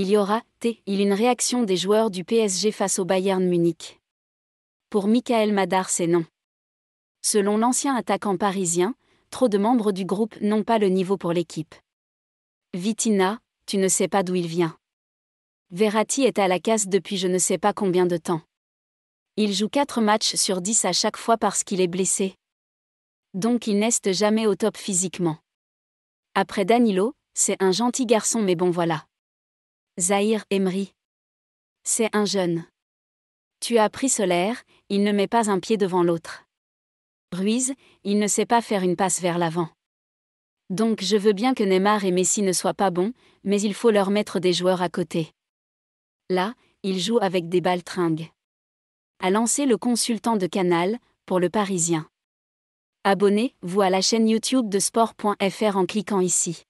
il y aura, T-il une réaction des joueurs du PSG face au Bayern Munich. Pour Michael Madar, c'est non. Selon l'ancien attaquant parisien, trop de membres du groupe n'ont pas le niveau pour l'équipe. Vitina, tu ne sais pas d'où il vient. Verratti est à la casse depuis je ne sais pas combien de temps. Il joue 4 matchs sur 10 à chaque fois parce qu'il est blessé. Donc il n'est jamais au top physiquement. Après Danilo, c'est un gentil garçon mais bon voilà. Zahir Emery. C'est un jeune. Tu as pris solaire, il ne met pas un pied devant l'autre. Bruise, il ne sait pas faire une passe vers l'avant. Donc je veux bien que Neymar et Messi ne soient pas bons, mais il faut leur mettre des joueurs à côté. Là, il joue avec des balles tringues. A lancé le consultant de Canal, pour le Parisien. Abonnez-vous à la chaîne YouTube de sport.fr en cliquant ici.